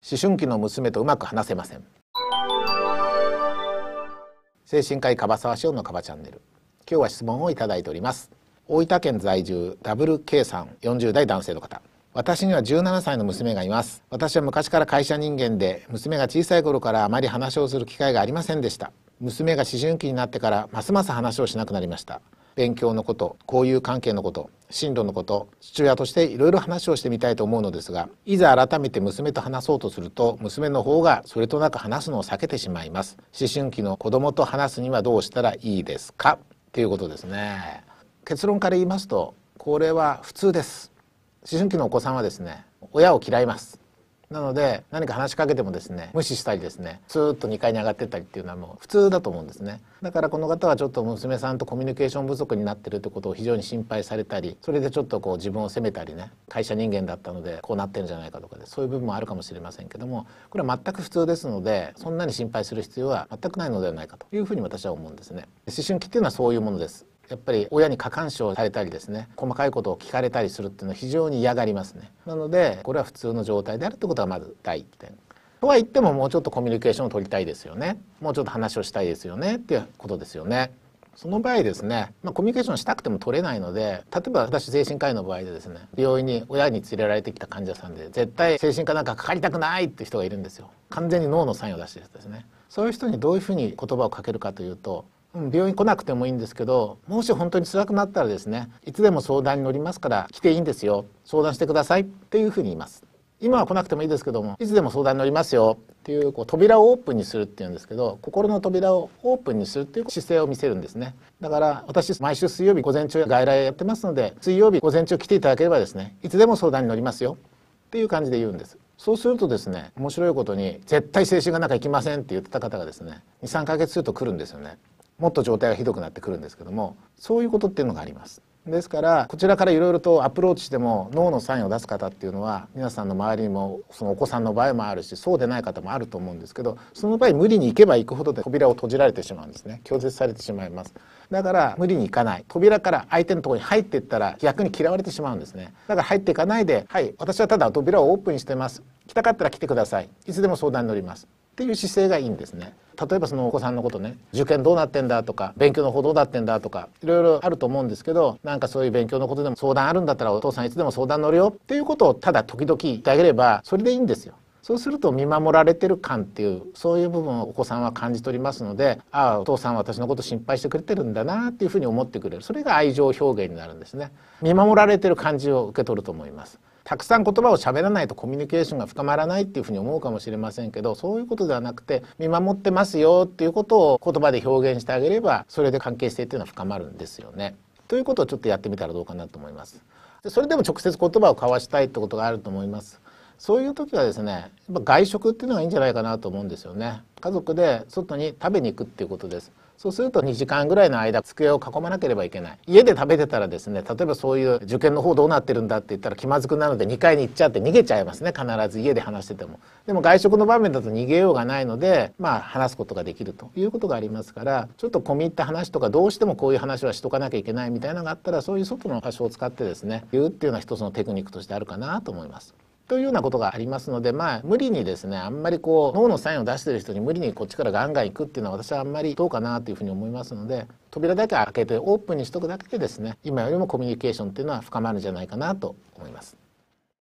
思春期の娘とうまく話せません精神科医樺沢翔のカバチャンネル今日は質問をいただいております大分県在住ダブル k さん40代男性の方私には17歳の娘がいます私は昔から会社人間で娘が小さい頃からあまり話をする機会がありませんでした娘が思春期になってからますます話をしなくなりました勉強のこと交友関係のこと進路のこと父親としていろいろ話をしてみたいと思うのですがいざ改めて娘と話そうとすると娘の方がそれとなく話すのを避けてしまいます思春期の子供と話すにはどうしたらいいですかということですね結論から言いますとこれは普通です思春期のお子さんはですね親を嫌いますなので何か話しかけてもですね無視したりですねスーッと2階に上がってったりっていうのはもう普通だと思うんですねだからこの方はちょっと娘さんとコミュニケーション不足になってるってことを非常に心配されたりそれでちょっとこう自分を責めたりね会社人間だったのでこうなってるんじゃないかとかでそういう部分もあるかもしれませんけどもこれは全く普通ですのでそんなに心配する必要は全くないのではないかというふうに私は思うんですね思春期っていうのはそういうものですやっぱり親に過干渉されたりですね細かいことを聞かれたりするっていうのは非常に嫌がりますねなのでこれは普通の状態であるってことがまず第一点とは言ってももうちょっとコミュニケーションを取りたいですよねもうちょっと話をしたいですよねっていうことですよねその場合ですね、まあ、コミュニケーションしたくても取れないので例えば私精神科医の場合でですね病院に親に連れられてきた患者さんで絶対精神科なんかかかりたくないって人がいるんですよ完全に脳のサインを出してる人ですねそういう人にどういうふうに言葉をかけるかというと病院来なくてもいいんですけどもし本当に辛くなったらですねいつでも相談に乗りますから来ていいんですよ相談してくださいっていうふうに言います今は来なくてもいいですけどもいつでも相談に乗りますよっていうこう扉をオープンにするっていうんですけど心の扉をオープンにするっていう姿勢を見せるんですねだから私毎週水曜日午前中外来やってますので水曜日午前中来ていただければですねいつでも相談に乗りますよっていう感じで言うんですそうするとですね面白いことに絶対精神がなんか行きませんって言ってた方がですね23ヶ月すると来るんですよねもっと状態がひどくなってくるんですけどもそういうことっていうのがあります。ですからこちらからいろいろとアプローチしても脳のサインを出す方っていうのは皆さんの周りにもそのお子さんの場合もあるしそうでない方もあると思うんですけどその場合無理に行けば行くほどで扉を閉じられてしまうんですね拒絶されてしまいますだから無理に行かない扉から相手のところに入っていったら逆に嫌われてしまうんですねだから入っていかないではい私はただ扉をオープンしてます来たかったら来てくださいいつでも相談に乗りますっていう姿勢がいいんですね。例えばそのお子さんのことね受験どうなってんだとか勉強の方どうなってんだとかいろいろあると思うんですけどなんかそういう勉強のことでも相談あるんだったらお父さんいつでも相談乗るよっていうことをただ時々言ってあげればそれでいいんですよ。そうすると見守られてる感っていうそういう部分をお子さんは感じ取りますのでああお父さん私のこと心配してくれてるんだなっていうふうに思ってくれるそれが愛情表現になるんですね見守られてる感じを受け取ると思いますたくさん言葉を喋らないとコミュニケーションが深まらないっていうふうに思うかもしれませんけどそういうことではなくて見守ってますよっていうことを言葉で表現してあげればそれで関係性っていうのは深まるんですよね。ということをちょっとやってみたらどうかなと思います。それでも直接言葉を交わしたいってことがあると思います。そういう時はですね、やっぱ外食っていうのがいいんじゃないかなと思うんですよね。家族で外に食べに行くっていうことです。そうすると2時間ぐらいの間机を囲まなければいけない家で食べてたらですね例えばそういう受験の方どうなってるんだって言ったら気まずくなるので2階に行っちゃって逃げちゃいますね必ず家で話しててもでも外食の場面だと逃げようがないのでまあ話すことができるということがありますからちょっと込み入った話とかどうしてもこういう話はしとかなきゃいけないみたいなのがあったらそういう外の場所を使ってですね言うっていうのは一つのテクニックとしてあるかなと思います。というようなことがありますのでまあ無理にですねあんまりこう脳のサインを出してる人に無理にこっちからガンガン行くっていうのは私はあんまりどうかなというふうに思いますので扉だけ開けてオープンにしとくだけでですね今よりもコミュニケーションっていうのは深まるんじゃないかなと思います。